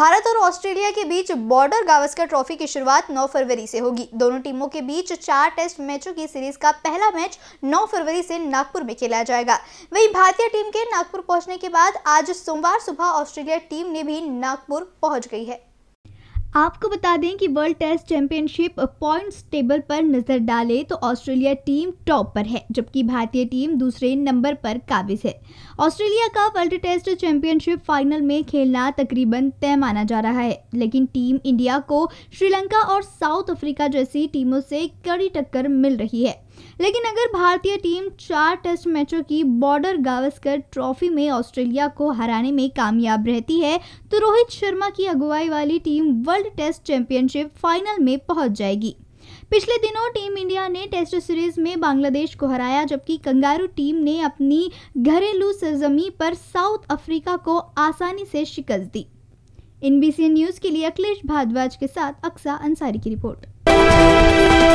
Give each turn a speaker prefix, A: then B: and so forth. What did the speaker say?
A: भारत और ऑस्ट्रेलिया के बीच border Gavaskar trophy की शुरुआत 9 फरवरी से होगी दोनों टीमों के बीच चार टेस्ट मैचों की सीरीज का पहला मैच 9 फरवरी से नागपुर में खेला जाएगा वहीं भारतीय टीम के नागपुर पहुंचने के बाद आज सोमवार सुबह ऑस्ट्रेलिया टीम ने भी नागपुर पहुंच गई है आपको बता दें कि world test championship points table पर नजर डाले तो ऑस्ट्रेलिया टीम टॉप पर है जबकि भारतीय टीम दूसरे नंबर पर काबिज है ऑस्ट्रेलिया का वर्ल्ड टेस्ट चैंपियनशिप फाइनल में खेलना तकरीबन तय माना जा रहा है लेकिन टीम इंडिया को श्रीलंका और साउथ अफ्रीका जैसी टीमों से कड़ी टक्कर मिल रही है लेकिन अगर भारतीय टीम चार टेस्ट मैचों की बॉर्डर गावस्कर ट्रॉफी में ऑस्ट्रेलिया को हराने में कामयाब रहती है तो रोहित शर्मा की अगुवाई वाली team world test championship final में पहुंच जाएगी पिछले दिनों टीम इंडिया ने टेस्ट सीरीज में बांग्लादेश को हराया जबकि कंगारू टीम ने अपनी घरेलू सरजमी पर साउथ अफ्रीका को आसानी से शिकस्त दी इन न्यूज़ के लिए अखिलेश भारद्वाज के साथ अक्सा अंसारी की रिपोर्ट